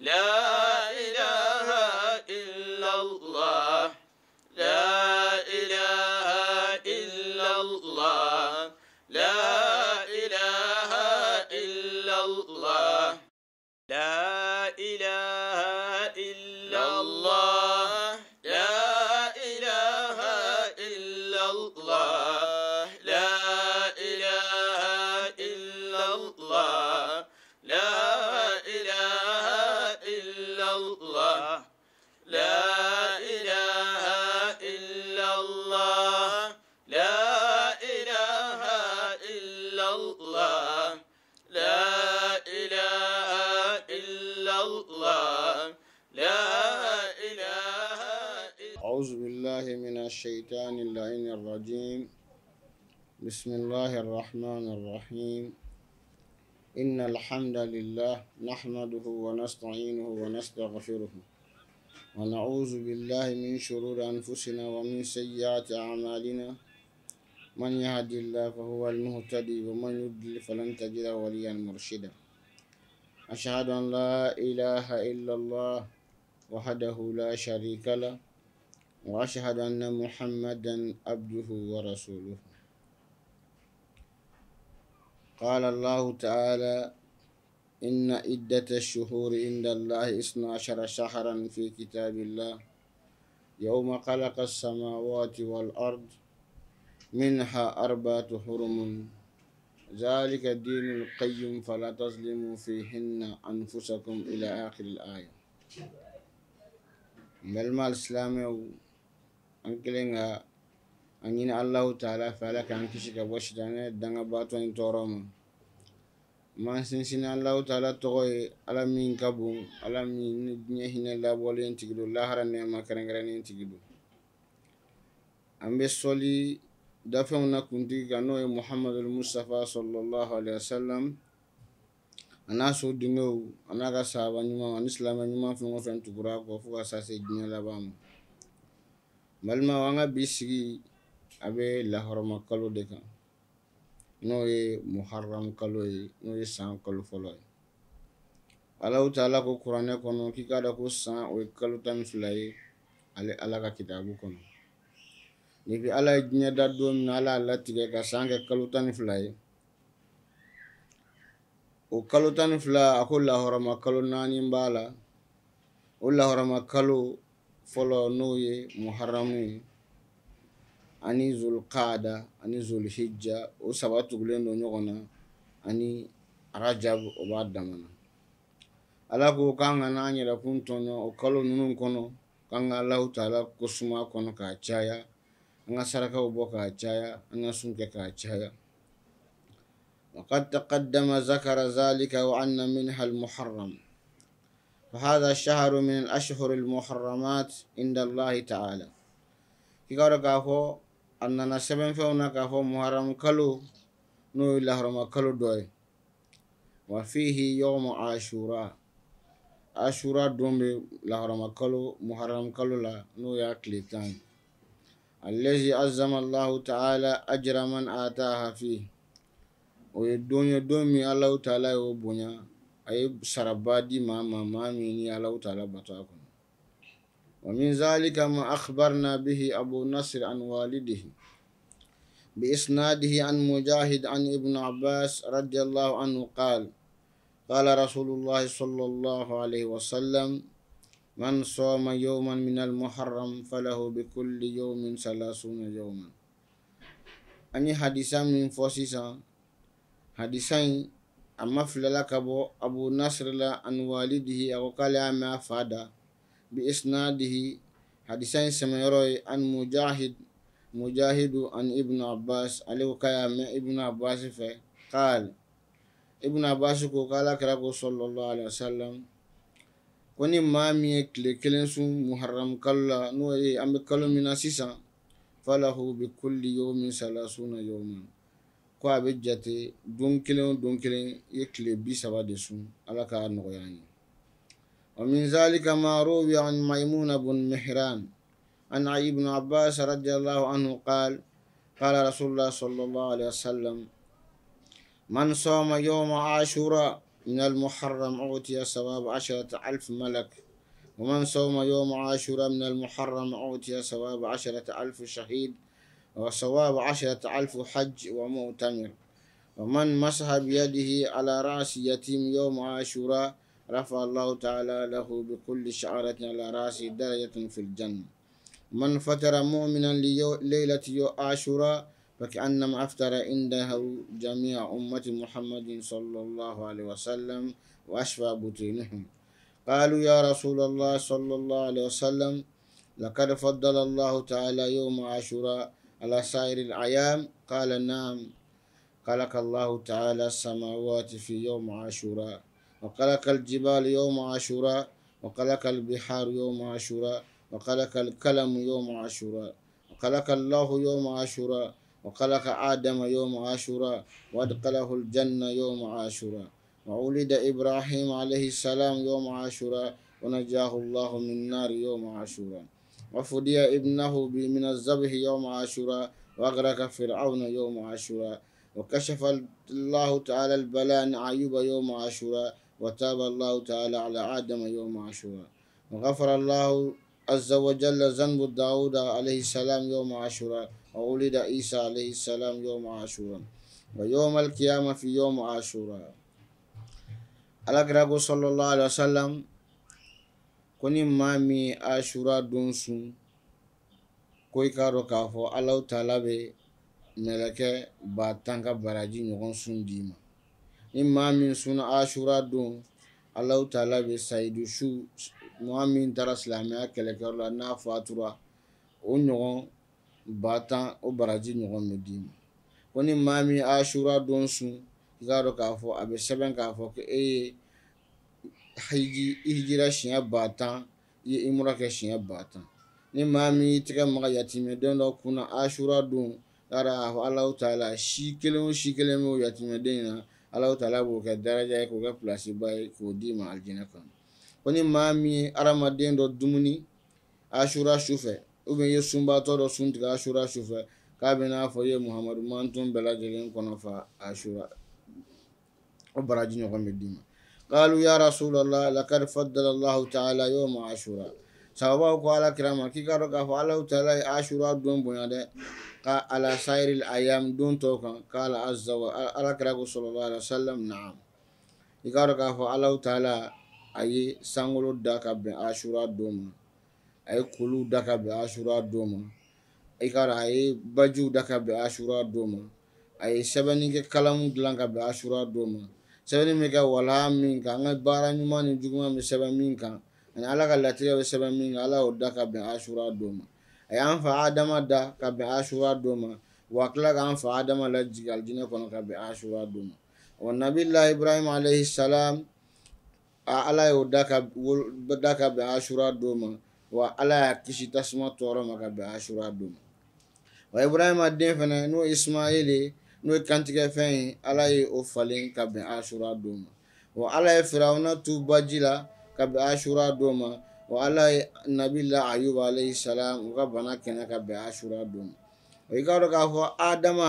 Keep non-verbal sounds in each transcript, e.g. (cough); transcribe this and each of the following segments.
لا الشيطان اللعين الرجيم بسم الله الرحمن الرحيم إن الحمد لله نحمده ونستعينه ونستغفره ونعوذ بالله من شرور أنفسنا ومن سيئات أعمالنا من يهدي الله فهو المهتدي ومن يضلل فلن تجد وليا مرشدا أشهد أن لا إله إلا الله وحده لا شريك له وأشهد أن محمدا عبده ورسوله قال الله تعالى إن عدة الشهور عند الله إثنا عشر شهرا في كتاب الله يوم خلق السماوات والأرض منها أربعة حرم ذلك الدين القيم فلا تظلموا فيهن أنفسكم إلى آخر الآية ملما الاسلام an kɛlen ka an ɲini alahu taala fɛ ala k'an kisi ka bɔ sitanɛ dangabatɔ ni tɔɔrɔ ma man sinsin alahu taala tɔgɔ ye ala min ka bon ala min ni diɲɛ hinɛ labɔlen tigi do lahara nɛɛma kɛrɛnkɛrɛnnen tigi do an bɛ sɔli dafɛnw na kuntigi kan n'o ye muhamadu mustafa sallallahu alaihi wasallam a n'a so dingɛw a n'a ka sahaba ɲumanw ani silamɛ ɲuman fɛn o fɛn tugura a kɔ fo ka taa se diɲɛ laban ma balima an ka bi sigi a bɛ lahɔrɔma kalo de kan n'o ye muharram kalo ye n'o ye san kalo fɔlɔ ye alahu taala ko kuranɛ kɔnɔ k'i k'a dɔn ko san o ye kalo tan ni fila ye ale ala ka kitaabu kɔnɔ depi ala ye diɲɛ da don min na ala y'a latigɛ ka san kɛ kalo tan ni fila ye o kalo tan ni fila a ko lahɔrɔma kalo naani b'a la o lahɔrɔma kalo folo no ye muharamu ye ani zulkada ani zulhijja o saba tugulen do ɲɔgɔn na ani rajab o b'a damana ala ko kan ka na an yɛrɛ kun tɔɲɔ o kalo nunu kɔnɔ kan ka alahu taala kosuma kɔnɔ k'a caya an ka sarakaw bɔ k'a caya an ka sun kɛ k'a caya wakad taqaddama zakara zalika wa anna minha almuharam فهذا الشهر من الأشهر المحرمات عند الله تعالى كيكارو كافو أننا سبن فيونا كافو محرم كلو نو لهرم كلو دوي وفيه يوم عاشوراء عاشوراء دومي لهرم كلو محرم كلو لا نو تاني الذي عزم الله تعالى أجر من آتاها فيه ويدوني دومي الله تعالى وبنيا أي ye ما ما ما ma maa min ni alahu taala bato a kɔnɔ wa min zalika ma بإسناده عن مجاهد عن ابن عباس رضي الله عنه قال قال رسول الله صلى الله عليه وسلم من صام يوما من المحرم فله بكل يوم ثلاثون يوما أني حديثا من فوسيسا حديثا amma filala ka bɔ abu nasiri la ani walidihi a ko k'ale y'a mɛn a fa da bi isnadihi hadisa in sɛmɛyɔrɔ ye ani mujahid mujahidu ani ibnu abbas ale ko k'a y'a mɛn ibnu abbas fɛ k'ale ibnu abbas ko k'ala kɛra ko sɔlɔlɔ alayisalam ko ni maa min ye tile kelen sun muharamu kalo la n'o ye an bɛ kalo min na sisan falahu bi kulli yawmin salasuna yawman ko a bɛ jate don kelen o don kelen ye tile bi saba de sun ala k'a nɔgɔya an ye ومن ذلك ما روي عن ميمون بن مهران عن علي بن عباس رضي الله عنه قال قال رسول الله صلى الله عليه وسلم من صام يوم عاشوراء من المحرم أعطي ثواب عشرة ألف ملك ومن صام يوم عاشوراء من المحرم أعطي ثواب عشرة ألف شهيد وصواب عشرة ألف حج ومؤتمر ومن مسح بيده على رأس يتيم يوم عاشوراء رفع الله تعالى له بكل شعرة على رأسه درجة في الجنة من فتر مؤمنا ليلة عاشوراء فكأنما أفتر عنده جميع أمة محمد صلى الله عليه وسلم وأشفى بطينهم قالوا يا رسول الله صلى الله عليه وسلم لقد فضل الله تعالى يوم عاشوراء على سائر الأيام قال نعم خلق الله تعالى السماوات في يوم عاشوراء وخلق الجبال يوم عاشوراء وخلق البحار يوم عاشوراء وخلق الكلم يوم عاشوراء وخلق الله يوم عاشوراء وخلق آدم يوم عاشوراء وأدخله الجنة يوم عاشوراء وولد إبراهيم عليه السلام يوم عاشوراء ونجاه الله من نار يوم عاشوراء وفدي ابنه من الذبح يوم عاشوراء وأغرق فرعون يوم عاشوراء وكشف الله تعالى البلاء عن يوم عاشوراء وتاب الله تعالى على آدم يوم عاشوراء وغفر الله عز وجل ذنب داود عليه السلام يوم عاشوراء وولد عيسى عليه السلام يوم عاشوراء ويوم القيامة في يوم عاشوراء الأقرب صلى الله عليه وسلم ko ni maa min asura don sun ko i k'a dɔn k'a fɔ alaw taala bɛ mɛlɛkɛ ba tan ka baraji ɲɔgɔn sun d'i ma ni maa min sunna asura don alaw taala bɛ sayidu su maa min taara silamɛya kɛlɛkɛyɔrɔ la n'a fatura o ɲɔgɔn ba tan o baraji ɲɔgɔn bɛ d'i ma ko ni maa min asura don sun i k'a dɔn k'a fɔ a bɛ sɛbɛn k'a fɔ ko e ye hijira siɲɛ ba tan i ye imura kɛ siɲɛ ba tan ni maa min y'i tɛgɛ maga yatimɛ den dɔ kunna asura don yara a fɔ alaw t'a la si kelen o si kelen b'o yatimɛden in na alaw t'a la b'o kɛ daraja ye k'o kɛ pilasiba ye k'o d'i ma alijinɛ kɔnɔ ko ni maa min ye adamaden dɔ dumuni asura sufɛ i ye sunbaatɔ dɔ sun tigɛ asura sufɛ k'a bɛ n'a fɔ i ye muhamadu mantun bɛɛ lajɛlen kɔnɔ fa asura o baraji ɲɔgɔn bɛ d'i ma قالوا يا رسول الله لقد فضل الله تعالى يوم عاشوراء sababaw ko ala kirama k'i k'a dɔn k'a fɔ alahu taala ye asura don bonya dɛ ka ala sayiri ayam don tɔw kan k'ala azza wa ala kira ko sɔlɔlɔ ala salam naam i k'a dɔn k'a fɔ alahu taala a ye sankolo da ka bɛn asura don ma a ye kolow da ka bɛn asura don ma i k'a dɔn a ye bajiw da ka bɛn asura don ma a ye sɛbɛnnikɛ kalamu dilan ka bɛn asura don ma sɛbɛnni bɛ kɛ walaha min kan an ka baara ɲuman ni juguman bɛ sɛbɛn min kan ani ala ka latigɛ bɛ sɛbɛn min kan ala y'o da ka bɛn asura don ma a y'an fa adama da ka bɛn asura don ma wa tila k'an fa adama lajigin alijinɛ kɔnɔ ka bɛn asura don ma wa nabila ibrahim alayhi salam ala y'o da ka da ka bɛn asura don ma wa ala y'a kisi tasuma tɔɔrɔ ma ka bɛn asura don ma wa ibrahima den fana n'o ye ismaili ye n'o ye kantigɛfɛn ye ala ye o falen ka bɛn asura don ma wa ala ye firawuna tu baji la ka bɛn asura don ma wa ala ye nabila ayuba alayhi salam u ka bana kɛnɛ ka bɛn asura don ma o i k'a dɔn k'a fɔ adama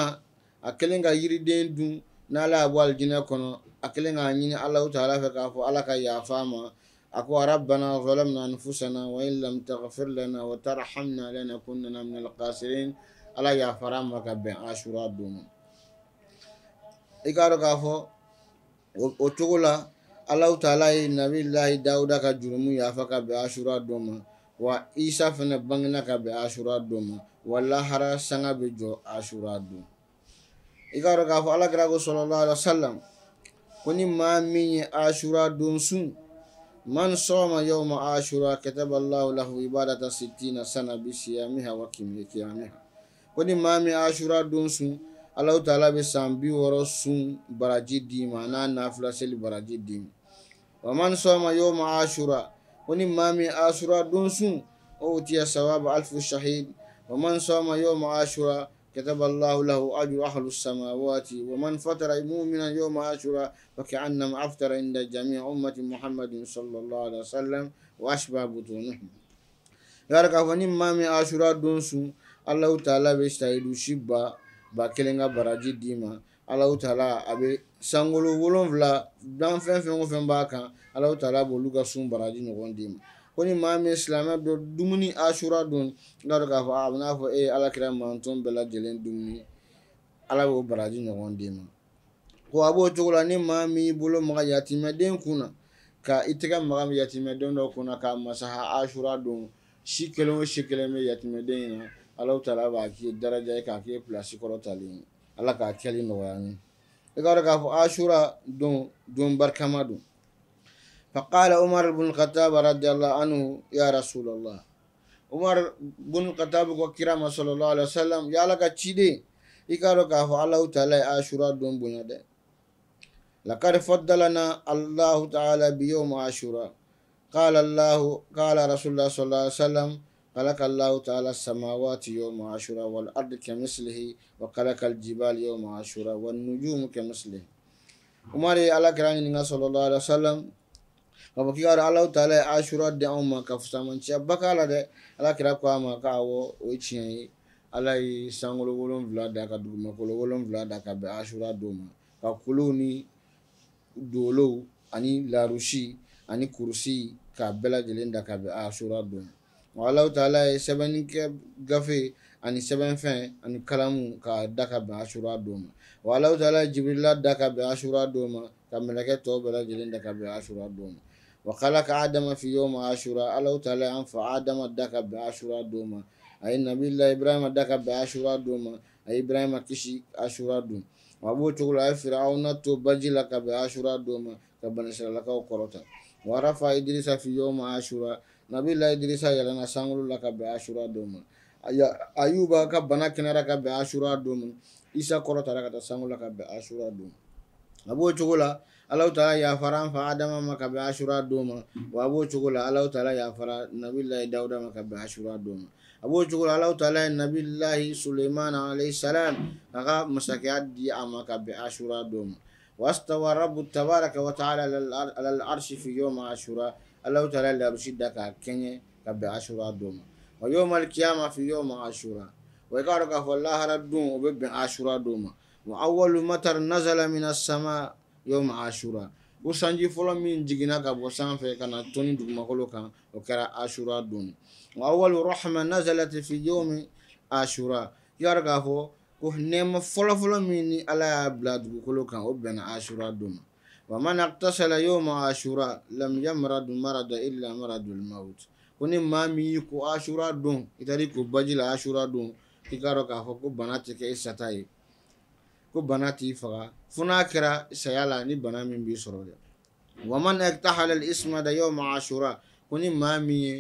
a kɛlen ka yiriden dun n'ala y'a bɔ alijinɛ kɔnɔ a kɛlen k'a ɲini ala ta ala fɛ k'a fɔ ala ka yafa a ma أكو ربنا ظلمنا أنفسنا وإن لم تغفر لنا وترحمنا لنكوننا من الخاسرين ألا يا فرام وكبين عاشوراء دوما i k'a dɔn k'a fɔ o cogo la alaw taala ye nabilahi dawuda ka jurumu yafa ka bɛn asura don ma wa isa fana bangena ka bɛn asura don ma wa lahara sanga bɛ jɔ asura don i k'a dɔn k'a fɔ alakira ko sɔlɔlɔ alayhi ko ni maa min ye asura don sun man sɔɔma yow ma asura kataba allahu lahu ibadata sittina sana bi siyamiha wa kimiyamiha ko ni maa min asura don sun Ala taala bɛ san bi wɔɔrɔ sun baraji d'i ma n'a na fila seli baraji d'i ma wa ma sɔn ma y'o ma asura ko ni maa min asura don sun o tiya sawaba alifu sahi wa ma sɔn ma y'o ma asura كتب الله له أجر أهل السماوات ومن فتر مؤمنا يوم عاشوراء فكأنما أفتر عند جميع أمة محمد صلى الله عليه وسلم وأشبه بطونهم يارك فنما من عاشوراء دونسو الله تعالى بيستعيد شبا ba kelen ka baraji d'i ma alaw tala a bɛ sankolo wolonfila dan fɛn fɛn o fɛn b'a kan alaw tala b'olu ka sun baraji ɲɔgɔn d'i ma ko ni maa min silamɛ dɔ dumuni asura don i b'a dɔn k'a fɔ a bɛ n'a fɔ e ye alakira manton bɛɛ lajɛlen dumuni ala b'o baraji ɲɔgɔn d'i ma ko a b'o cogo la ni maa min y'i bolo maga yatimɛden kun na ka i tɛgɛ maga yatimɛden dɔ kun na k'a masaha asura don si kelen o si kelen bɛ yatimɛden in na Ala taara b'a k'i daraja ye k'a k'i plasi kɔrɔ talen ala k'a kɛli nɔgɔya ye i kaa dɔn k'a fɔ asura don don barikama don فقال عمر بن الخطاب رضي الله عنه يا رسول الله عمر ko kira sallallahu alaihi wasallam ya ala ka cide i k'a k'a fɔ alahu taala ye ashura don bonya dɛ لقد فضلنا الله تعالى بيوم عاشوراء قال الله قال رسول الله صلى الله عليه وسلم خلق الله تعالى السماوات يوم عاشوراء والأرض كمثله وخلق الجبال يوم عاشوراء والنجوم كمثله umari ala kira ɲininga sallallahu alaihi wasallam ka fɔ k'i ka dɔn alahu taala ye ashura di anw ma ka fusamanciya ba la dɛ ala kira ko a ma k'a awɔ o ye tiɲɛ ye ala ye sankolo wolonfila da ka dugumakolo wolonfila da ka bɛn ashura don ma ka kolow ni dolow ani larusi ani kurusi k'a bɛɛ lajɛlen da ka bɛn ashura don ma wa Alahu taala ye sɛbɛnnikɛ gafe ani sɛbɛnfɛn ani kalamu k'a da ka bɛn asura don ma wa Alahu taala ye jibirila da ka bɛn asura don ma ka mɛlɛkɛ tɔw bɛɛ lajɛlen da ka bɛn asura don ma wa khalaqa adama fi yawma ashura Alahu taala y'an fa adama da ka bɛn asura don ma a ye nabila ibrahima da ka bɛn asura don ma a ye ibrahima kisi asura don wa a b'o cogo la a ye firawuna to baji la ka bɛn asura don ma ka banisiralakaw kɔrɔta wa rafa idirisa fi yawma ashura nabila idrisa yɛlɛna sankolo la ka bɛn asura don ma ayuba ka bana kɛnɛyara ka bɛn asura don ma isa kɔrɔtara ka taa sankolo la ka bɛn asura don a b'o cogo la alaw taara yafara an fa adama ma ka bɛn asura don ma wa a b'o cogo la alaw taara yafara nabilahi dawuda ma ka bɛn asura don ma a b'o cogo la alaw taala ye nabilahi sulemana alayhisalam a ka masakɛya di a ma ka bɛn asura don ma واستوى رب تبارك وتعالى على العرش في يوم عاشوراء Alahu taala larusi da k'a kɛɲɛ ka bɛn asura don ma wa yawmal kiyama fi yawma asura wa i k'a dɔn k'a fɔ lahara don o bɛ bɛn asura don ma wa awwalu matar nazala mina sama yawma asura o sanji fɔlɔ min jiginna ka bɔ sanfɛ ka na tɔni dugumakolo kan o kɛra asura don wa awwalu rahma nazalati fi yawmi asura i k'a dɔn k'a fɔ ko nɛɛma fɔlɔfɔlɔ min ni ala y'a bila dugukolo kan o bɛnna asura don ma ومن اقتصل يوم عاشوراء لم يمرض مرض إلا مرض الموت ó ní maa mi yìí kó aṣura dùn ìtàrí kó bájí la aṣura dùn kí ká dọ̀ k'a fɔ ko bana ti kɛ i sata ye ko bana t'i faga fo n'a kɛra saya la ni bana min b'i sɔrɔ dɛ wa man iqtahala al-ismada yawma ashura ko ni maa min ye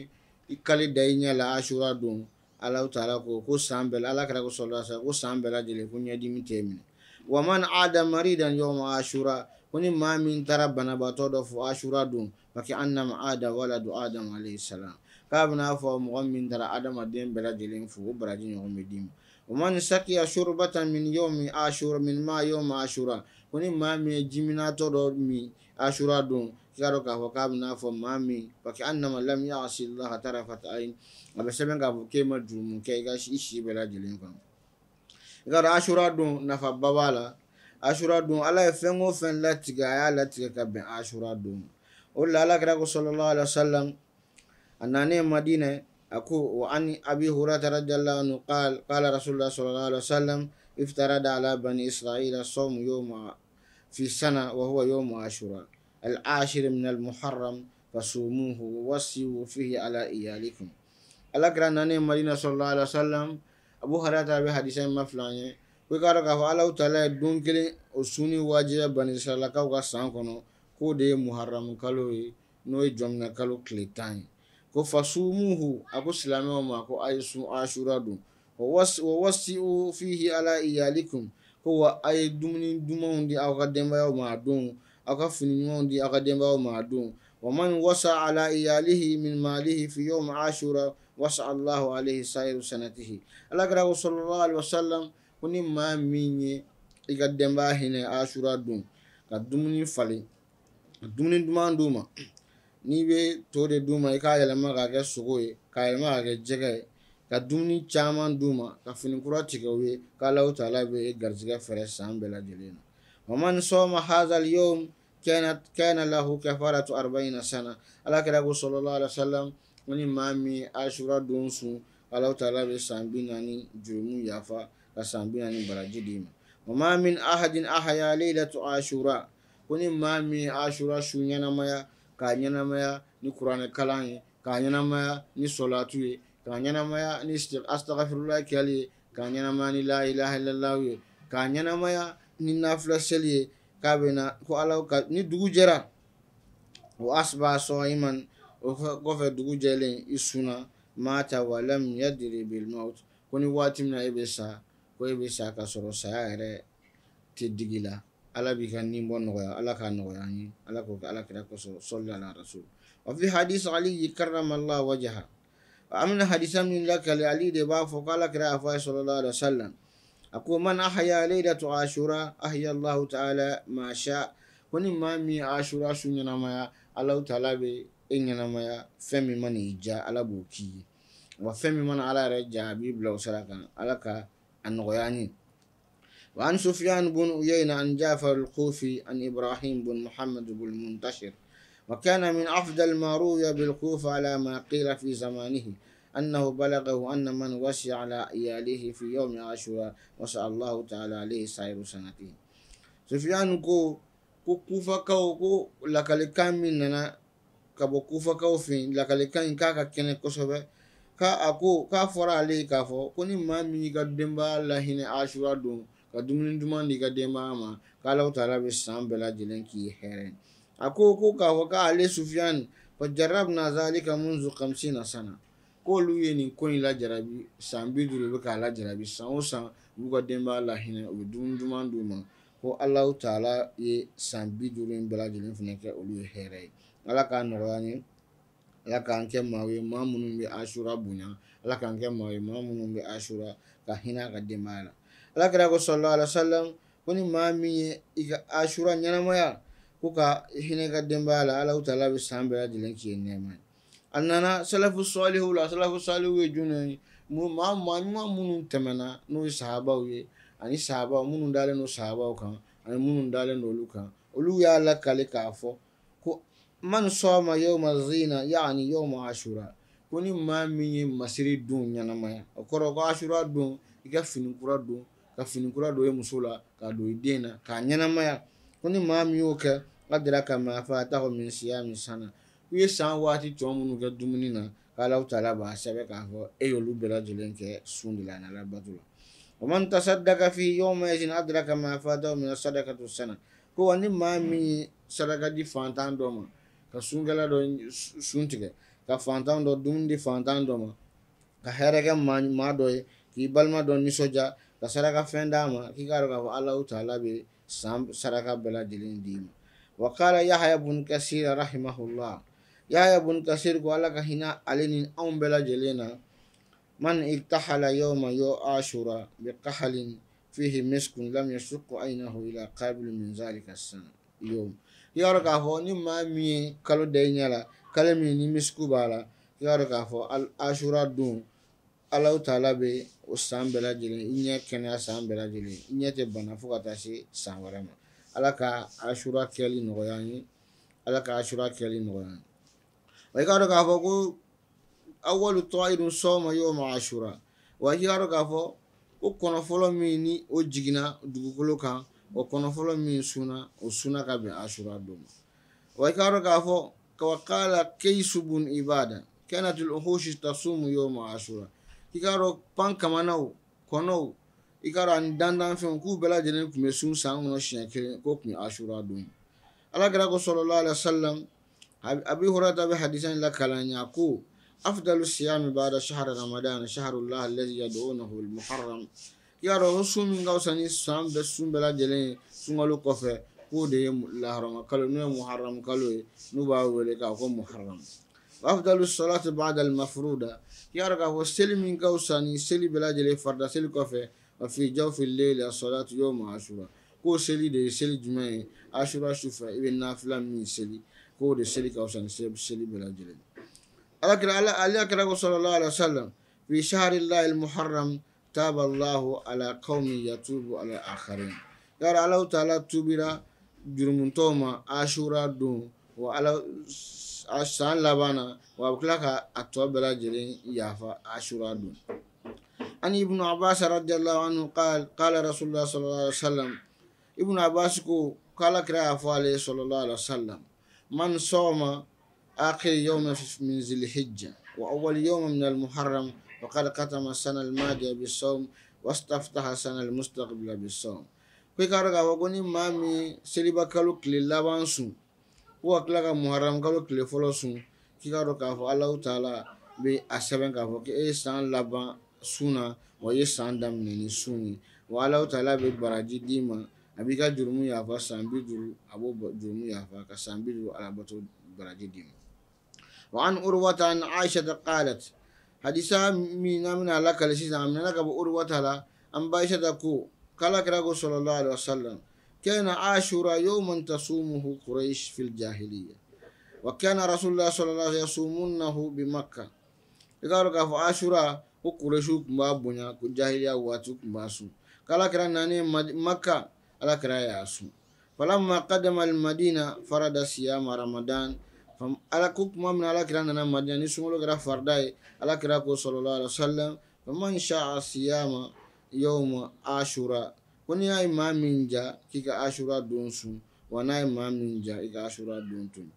i kali da i ɲɛ la aṣura dùn Allahu ta'ala ko ko san bɛɛ la Ala kɛra ko sɔlɔ ko san bɛɛ lajɛlen ko ɲɛdimi t'e minɛ wa man aada maridan yawma ashura ko ni maa min taara banabaatɔ dɔ fɔ asura don ka kɛ an nama ada wala don adama alayhi salam k'a bɛna fɔ mɔgɔ min taara adamaden bɛɛ lajɛlen fo o baraji ɲɔgɔn bɛ d'i ma o man sakiya surubata min yawmi ashura min ma yawmi ashura ko ni maa min ye jiminatɔ dɔ min ashura don k'i k'a dɔn k'a fɔ k'a bɛna fɔ maa min ka kɛ an nama lam yaasi laha tarafata ayin a bɛ sɛbɛn k'a fɔ k'e ma jurumu kɛ i ka i si bɛɛ lajɛlen kɔnɔ i k'a dɔn ashura don nafaba b'a la ashura don ala ye fɛn o fɛn y'a latigɛ ka bɛn ashura don o de la alakira ko sɔlɔlɔ ala salam a nane madina a ko wa ani abi hurata radiyala qal qala rasulila sɔlɔlɔ ala salam iftara ala bani israila sɔmu yow ma fi sana wa huwa yow ashura al ashiri min al muharram fasumuhu wasiwu fihi ala iyalikum alakira madina sɔlɔlɔ ala salam abu hurata bi hadisa in ma fila n ye. ko i k'a dɔn k'a fɔ alaw taala ye don kelen o sunni wajibiya bani Israilakaw ka san kɔnɔ k'o de ye muharamu kalo ye n'o ye jɔmina kalo tile tan ye ko fasumuhu a ko silamɛw ma ko a ye sun asura dun wa wasi'u fihi ala iyalikum ko wa a ye dumuni dumanw di aw ka denbayaw ma a don aw ka fini ɲumanw di aw ka denbayaw ma a don wa man wasa ala iyalihi min malihi fi yawm ashura wasa allahu alayhi sa'iru sanatihi alakira ko sallallahu alaihi wasallam ko ni maa min ye i ka denbaya hinɛ asura don ka dumuni falen ka dumuni duman d'u ma n'i bɛ to de d'u ma i k'a yɛlɛma k'a kɛ sogo ye k'a yɛlɛma k'a kɛ jɛgɛ ye ka dumuni caman d'u ma ka fini kura tigɛ u ye k'alaw ta ala bɛ garijɛgɛ fɛrɛ san bɛɛ lajɛlen na wa ma ni sɔn ma yom kɛnɛ lahu kɛfara to araba in na sanna ala kɛra ko sɔlɔlɔ alasalam ko ni maa min asura don sun alaw ta ala bɛ san bi naani jurumu yafa kasambina ni baraji dima wa ma min ahadin ahaya lailatu ashura kuni ma min ashura su ɲɛnamaya k'a ɲɛnamaya ni kuranɛ kalan ye k'a ɲɛnamaya ni sɔlatu ye k'a ɲɛnamaya ni astagfirullah kɛli ye k'a ɲɛnamaya ni la ilaha illallah ye k'a ɲɛnamaya ni nafila seli ye k'a bɛna ko ala ka ni dugu jɛra o asba sɔhiman o kɔfɛ dugu jɛlen i sunna mata walam yadiri bil maut ko ni na e sa ko e bɛ sa ka sɔrɔ saya yɛrɛ tɛ digi la ala b'i ka nin bɔ nɔgɔya ala k'a nɔgɔya an ye ala k'o kɛ ala kira kosɔn sɔli ala rasul wa fi hadis ali yi karama la wajaha an bɛna hadisa min lakali ali de b'a fɔ k'ala kira y'a fɔ a ye sɔlɔlɔ ala sallam a ko man ahaya laylatu ashura ahya allah ta'ala ma sha ko ni maa min ashura su ɲɛnamaya ala ta'ala bɛ e ɲɛnamaya fɛn min mana i ja ala b'o k'i ye wa fɛn min mana ala yɛrɛ ja a b'i bila o sira kan ala ka غياني وعن سفيان بن أيينة عن جعفر الكوفي عن إبراهيم بن محمد بن المنتشر وكان من أفضل ما روي بالكوفة على ما قيل في زمانه أنه بلغه أن من وسع على إياله في يوم عاشوراء وسع الله تعالى عليه سائر سنته سفيان كو كو كوفا كو ko lakalikan min nana ka bɔ kufa kaw fɛ yen lakalikan in ka a ko k'a fɔra ale ye k'a fɔ ko ni maa min y'i ka denbaya lahinɛ asura don ka dumuni duman di i ka denbaya ma k'Alahu taala bɛ san bɛɛ lajɛlen k'i hɛrɛ a ko ko k'a fɔ k'ale Sufiyani fajarabna zalika munzu kamsina sana k'olu ye nin ko in lajarabi san bi duuru u bɛ k'a lajarabi san o san u b'u ka denbaya lahinɛ u bɛ dumuni duman d'u ma ko Alahu taala ye san bi duuru in bɛɛ lajɛlen fana kɛ olu ye hɛrɛ ye Ala k'a nɔgɔya an ye ala k'an kɛ maa ye maa minnu bɛ asura bonya ala k'an kɛ maa ye maa minnu bɛ asura ka hinɛ ka denbaya la ala kɛra ko sɔlɔ alasala ko ni maa min ye i ka asura ɲɛnamaya ko ka hinɛ ka denbaya la ala ta ala bɛ san bɛɛ lajɛlen k'i ye nɛɛma ye a nana salafu sɔliw la salafu sɔliw ye jumɛn ye maa maa ɲuman minnu tɛmɛna n'o ye sahabaw ye ani sahabaw minnu dalen don sahabaw kan ani minnu dalen don olu kan olu y'a lakale k'a fɔ man soma yawma zina yani yawma ashura ko ni maa min ye masiri dun ɲɛnamaya o kɔrɔ ko ashura dun i ka fini kura dun ka fini kura don i muso la k'a don i den na k'a ɲɛnamaya ko ni maa min y'o kɛ ka dira ka maa fa ta ko min siya min sanna u ye san waati tɔ minnu kɛ dumuni na k'alaw ta la b'a sɛbɛn k'a fɔ e y'olu bɛɛ lajɛlen kɛ sun de la n'a labato la o man tasadaka fi yawma yazin adra ka maa fa ta ko min sadaka to sanna ko wa ni maa min ye sadaka di fantan dɔ ma ka sunkɛla dɔ sun tigɛ ka fantan dɔ dumuni di fantan dɔ ma ka hɛrɛ kɛ maa dɔ ye k'i balima dɔ nisɔndiya ka saraka fɛn d'a ma k'i k'a dɔn k'a fɔ alahu taala bɛ san saraka bɛɛ lajɛlen d'i ma wa kala yahaya bun kasir rahimahullah yahaya bun kasir ko ala ka hinɛ ale ni anw bɛɛ lajɛlen na man irtahala yawma yaw ashura bi qahalin fihi miskun lam yasuqu aynahu ila qabil min zalika san yawm yɔrɔ k'a fɔ ni maa min ye kalo da i ɲɛ la kalo min ni misiku b'a la yɔrɔ k'a fɔ asura don alaw taala bɛ o san bɛɛ lajɛlen i ɲɛ kɛnɛya san bɛɛ lajɛlen i ɲɛ tɛ bana fo ka taa se san wɛrɛ ma ala ka asura kɛli nɔgɔya ye ala ka asura kɛli nɔgɔya ye wa i k'a dɔn k'a fɔ ko awɔlu tɔ irun sɔɔma y'o ma asura wa i k'a dɔn k'a fɔ ko kɔnɔ fɔlɔ min ni o jiginna dugukolo kan o kɔnɔ fɔlɔ min suna o suna ka bɛn asura don ma wa i k'a dɔn k'a fɔ kawakala keisubun ibada kɛnatul hoshi tasumu yawma asura i k'a dɔn pan kamanaw kɔnɔw i k'a dɔn ani dantanfɛnw k'u bɛɛ lajɛlen tun bɛ sun san kɔnɔ siɲɛ kelen k'o tun ye asura don ala kɛra ko sɔlɔlɔ ala salam abi hurata bɛ hadisa in lakalan ɲɛ ko afdalu siyami bada shahara ramadana shaharullah alladhi yad'unahu al-muharram i y'a dɔn o sun min ka fisa ni san bɛɛ sun bɛɛ lajɛlen ye sunkalo kɔfɛ k'o de ye laharama kalo n'o ye muharamu kalo ye n'u b'a wele k'a fɔ muharamu afdalu salati ba'da al-mafruda i y'a dɔn k'a fɔ seli min ka fisa ni seli bɛɛ lajɛlen farida seli kɔfɛ a fi jawfi layli as-salatu yawma ashura k'o seli de ye seli jumɛn ye ashura su i bɛ nafila min seli k'o de seli ka fisa ni seli bɛɛ lajɛlen ye alakira ala alakira ko sallallahu alaihi wasallam fi shahri llahi al تاب الله على قوم يتوب على الآخرين يارا الله تعالى توبنا جرمتوما عاشورا دون وعلى san labana wa a bɛ tila ka a tɔ bɛɛ lajɛlen yafa ashura don an ibnu abbas radiyallahu anhu qala rasulullah sallallahu alaihi wasallam ibnu abbas ko kala kira ya fɔ ale sallallahu alaihi wasallam man soma akhir yawma min zilhijja wa awwal yawma min al muharram وقد ختم السنة الماضية بالصوم واستفتح السنة المستقبلة بالصوم ko i k'a dɔn k'a fɔ ko ni maa min seliba kalo tile laban sun ko ka tila ka muharamu kalo tile fɔlɔ sun k'i k'a dɔn k'a fɔ alahu taala bɛ a sɛbɛn k'a fɔ k'e ye san laban sun na wa i ye san daminɛ ni sun ye wa alahu taala bɛ baraji d'i ma a b'i ka jurumu yafa san bi duuru a b'o jurumu yafa ka san bi duuru alabato baraji d'i ma wa an urwata an aisha ta qalat hadisa min amina ala kale sisan aminana ka bɔ urwata la an baisata ko kala kira ko sallallahu alaihi wasallam كان عاشوراء يوما تصومه قريش في الجاهلية وكان رسول الله صلى الله عليه وسلم يصومونه بمكة إذا رقف عاشوراء وقريش كما بنيا الجاهلية واتو كما سو قال كرا ناني مكة على كرا ياسو فلما قدم المدينة فرد صيام رمضان ala ko kuma min ala kira nana madina ni sunkalo kɛra farida ye ala kira ko sɔlɔlɔ ala sallam faman sha a siyama yawma ashura ko ni y'a ye maa min ja k'i ka ashura don sun wa n'a ye maa min ja i ka ashura don tun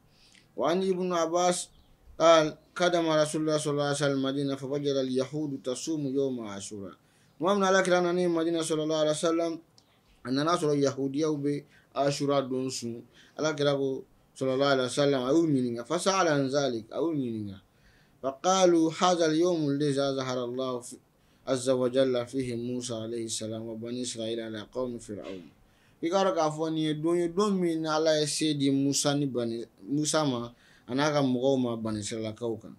wa an ibn abbas قال قدم رسول الله صلى الله عليه وسلم المدينة فوجد اليهود تصوم يوم عاشوراء ومن على كلام مدينة صلى الله عليه وسلم أن ناس اليهود يوم عاشوراء دونسون على كلامه صلى الله عليه وسلم أو مينينغا فسأل عن ذلك أو مينينغا فقالوا هذا اليوم الذي ظهر الله عز وجل فيه موسى عليه السلام وبني إسرائيل على قوم فرعون يقول لك أفواني دوني دومين على سيدي موسى نبني موسى ما أنا أغم غوما بني إسرائيل كوكا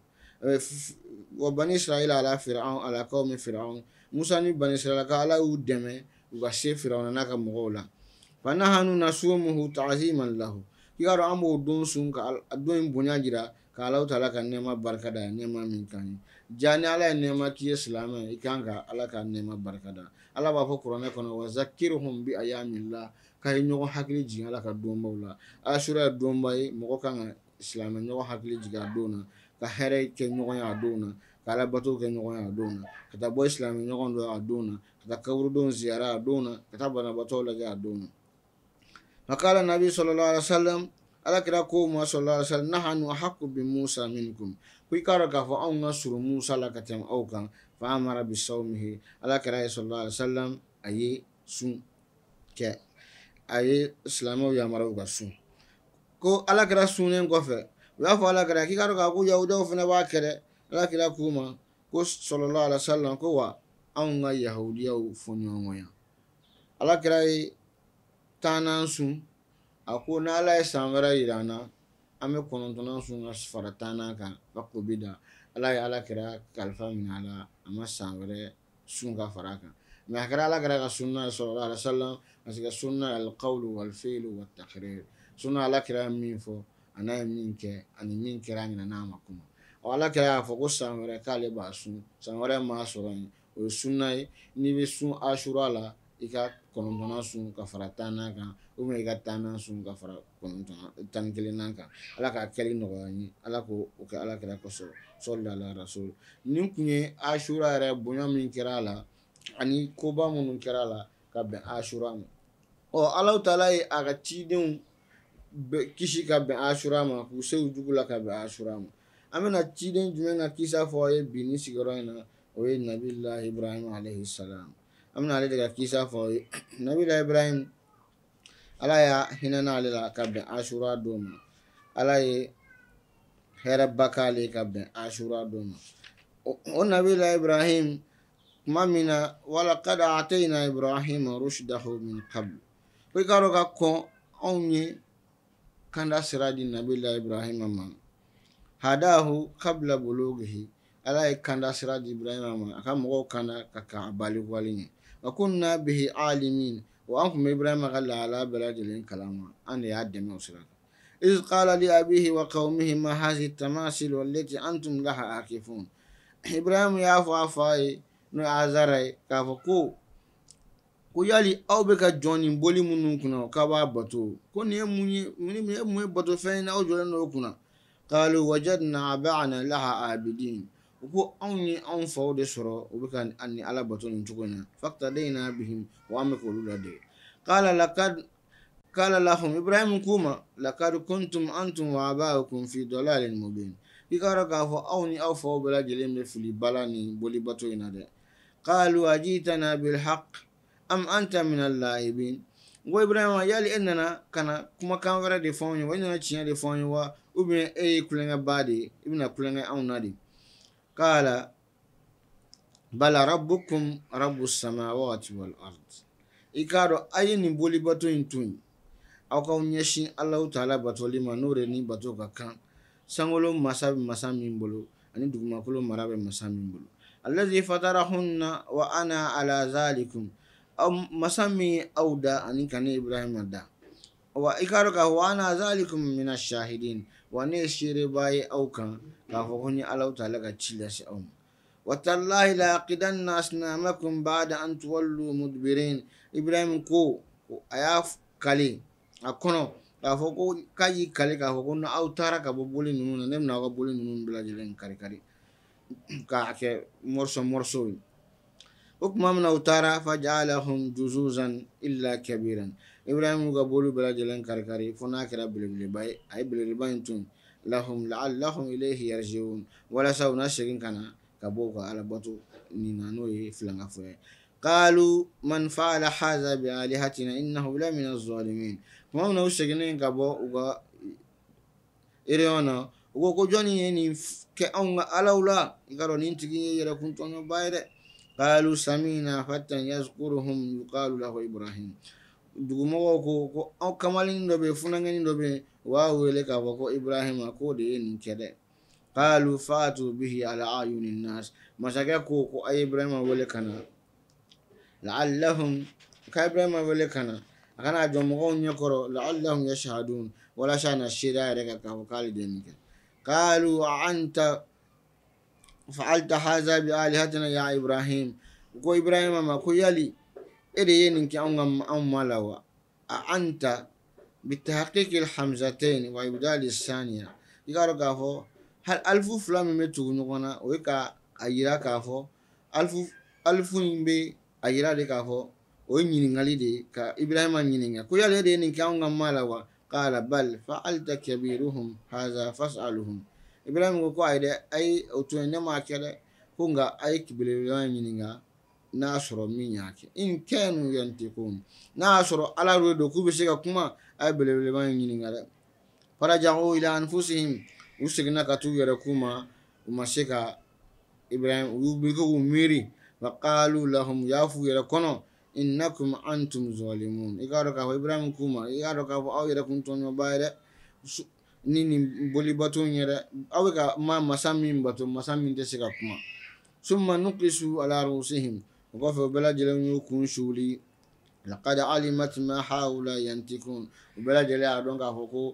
وبني إسرائيل على فرعون على قوم فرعون موسى نبني إسرائيل على ودمه وغسي فرعون أنا أغم غولا فنحن نسومه تعظيما له i k'a dɔn an b'o don sun ka don in bonya jira ka Alahu taala ka nɛɛma da nɛɛma min kan ye ja ni Ala ye nɛɛma k'i ye silamɛ i kan ka Ala ka nɛɛma da Ala b'a fɔ kuranɛ kɔnɔ wazakirhum bi ayamillah k'a ye ɲɔgɔn hakili jigin Ala ka donbaw la Ashura ye donba ye mɔgɔ kan ka silamɛ ɲɔgɔn hakili jigin a don na ka hɛrɛ kɛ ɲɔgɔn ye a don na ka alabato kɛ ɲɔgɔn ye a don na ka taa bɔ silamɛ ɲɔgɔn dɔ a don na ka taa kaburudenw ziyara a don na ka taa banabaatɔw lajɛ a don na فقال النبي صلى الله عليه وسلم ala kira ko ma sallallahu alaihi wasallam nahanu haqqu bi musa minkum ku ikara ka fa an suru musa la ka tam au kan fa amara bi sawmihi ala kira sallallahu alaihi wasallam ayi sun ke ayi islamu ya mara ga sun ko ala kira sunen kɔfɛ u y'a fɔ ala kira k'i ka dɔn k'a fɔ ko yahudaw fana b'a kɛ dɛ ala kira k'u ma ko sallallahu alaihi wasallam ko wa anw ka yahudiyaw fɔ ɲɔgɔn kɔ yan ala kira ye taanan sun a ko n'ala ye san wɛrɛ yira an na an bɛ kɔnɔntɔnnan sun ka fara taanan kan a ko bi da ala ye ala kɛra kalifa minɛ a la a ma san wɛrɛ sun ka fara a kan mɛ a kɛra ala kɛra ka sunna ye sɔrɔ ala salam parce que sunna ye alikawulu walifeelu watakere sunna ala kɛra min fɔ a n'a ye min kɛ ani min kɛra a ɲinɛ n'a ma kuma ɔ ala kɛra y'a fɔ ko san wɛrɛ k'ale b'a sun san wɛrɛ m'a sɔrɔ yen o ye sunna ye n'i bɛ sun asura la i ka kɔnɔntɔnna sun ka fara tan kan u i ka taa sun ka fara tan kelen kan ala k'a kɛ nɔgɔya ye ala ko o kɛ ala kɛra kosɔn so laraso nin tun ye asura yɛrɛ bonya min kɛra a la ani koba minnu kɛra a la ka bɛn asura ma ɔ ala taala ye a ka cidenw kisi ka bɛn asura ma k'u se u jugu la ka bɛn asura ma an bɛna ciden jumɛn ka kisa fɔ a ye bi ni sigiyɔrɔ in na o ye nabilahi ibrahima aleyhi salam an bɛna ale de ka kisa fɔ aw ye (clears throat) nabila ibrahim ala y'a hinɛ n'ale la ka bɛn asura don ma ala ye hɛrɛ ba k'ale ka bɛn asura don ma o nabila ibrahim kuma min na wala kada ateyina ibrahim rushdahu min qabl ko i ka dɔn ka kɔn anw ye kanda sira di nabila ibrahim ma hadahu kabla bulugihi ala ye kanda sira di ibrahim ma a ka mɔgɔw kanda ka k'a bali wale ɲɛ وكنا به عالمين وأنكم إبراهيم غل على بلاد كلاما أن يعدم وصلك إذ قال لأبيه وقومه ما هذه التماثيل والتي أنتم لها عاكفون إبراهيم يعفو عفاي no azare k'a fɔ ko ko yali aw bɛ ka jɔn nin boli minnu kunna k'a b'a bato ko nin ye mun ye mun ye mun ye bato fɛn in na jɔlen don o kunna qalu wajadna aba'ana laha abidin u ko anw ye anw faw de sɔrɔ u bɛ ka ni ala bato nin cogo in na faktadenina bihim wa an bɛ k'olu ladege qala lakad qala lahum ibrahimu k'u ma lakad kuntum antum wa abaukum fi dalalin mubin i ka yɔrɔ k'a fɔ aw ni aw faw bɛɛ lajɛlen bɛ fili bala ni boli bato in na dɛ qalu ajitana bilhaq am anta min allaibin n ko ibrahima yali e nana ka na kumakan wɛrɛ de fɔ anw ye wa e nana tiɲɛ de fɔ anw ye wa ubiyɛn e ye kulonkɛ ba de ye i bɛna kulonkɛ anw na de قال بل ربكم رب السماوات والأرض ikaro aye ni boli bato in tun aw kaw ɲɛsin alahu taala batoli ma n'o de ni bato ka kan sankolo masa bɛ masa min bolo ani dugumakolo mara bɛ masa min bolo alazi fatarahunna wa ana ala zalikum aw masa min aw da ani kani ibrahima da wa ikaro ka wa ana zalikum min ashahidin wane shere baye aukan kafa yi alauta laga cila si aum watallahi la na makum ba'da an tuwallu mudbirin ibrahim ko aya kale akono kafa ko kayi kale kafa ko na autara ka bobole nunu na nemna ka bobole nunu bila jelen kari kari ka ke morso morso ko kuma mun autara fajalahum juzuzan illa kabiran ibrahim ka bolu bɛɛ lajɛlen karikari fo n'a kɛra belebeleba ye a ye belebeleba in tun lahum laallahum ilayhi yarjiun walasa u na segin ka na ka bɔ u ka alabato nin na n'o ye filankafo ye قالوا من فعل هذا بآلهتنا إنه لمن الظالمين tuma min na u seginnen ka bɔ u ka ereyɔn na u ko ko jɔnni ye nin kɛ anw ka alaw la i ka dɔn nin tigi ye yɛrɛkuntɔɲɔba ye dɛ قالوا سمعنا فتى يذكرهم يقال له إبراهيم dugumɔgɔw ko ko aw kamalinin dɔ bɛ yen funankɛnin dɔ bɛ yen u b'a wele k'a fɔ ko ibrahima k'o de ye nin kɛ dɛ qalu fatu bihi ala ayuni nas masakɛ ko ko a ye ibrahima wele ka na la'allahum ka ibrahima wele ka na a kana jɔ mɔgɔw ɲɛkɔrɔ la'allahum yashhadun walasa na seereya yɛrɛ kan k'a fɔ k'ale de ye nin kɛ qalu anta fa'alta haza bi alihatina ya ibrahim ko ibrahima ma ko yali e de ye nin kɛ anw ka anw ma la wa a an ta bitahqiqi alhamzatain wa ibdali saniya i k'a dɔn k'a fɔ hali alifu fila min bɛ tugu ɲɔgɔn na o ye ka a yira k'a fɔ alifu alifu in bɛ a yira de k'a fɔ o ye ɲininkali de ye ka ibrahima ɲininka ko yali e de ye nin kɛ anw ka ma la wa qala bal fa'alta kabiruhum hadha fas'aluhum ibrahima ko ko ayi dɛ ayi o tun ye ne m'a kɛ dɛ ko nka a ye belebeleba ɲininka n'a sɔrɔ min y'a kɛ in kɛnu ko n'a y'a sɔrɔ ala de don k'u bɛ se ka kuma a ye belebeleba in ɲininka dɛ farajanko ila anfusihim u seginna ka t'u yɛrɛ k'u ma u ma se ka ibrahim u bi ko k'u miiri wa qalu lahum u y'a f'u yɛrɛ kɔnɔ innakum antum zalimun i k'a dɔn k'a fɔ ibrahim k'u ma i k'a dɔn k'a fɔ aw yɛrɛ kun ba ye dɛ ni nin boli in yɛrɛ aw bɛ ka ma masa min bato masa min tɛ se ka kuma summa nuqisu ala rusihim وغفر بلجل يكون شولي لقد علمت ما هؤلاء ينتقون وبلجل أدونك فوقو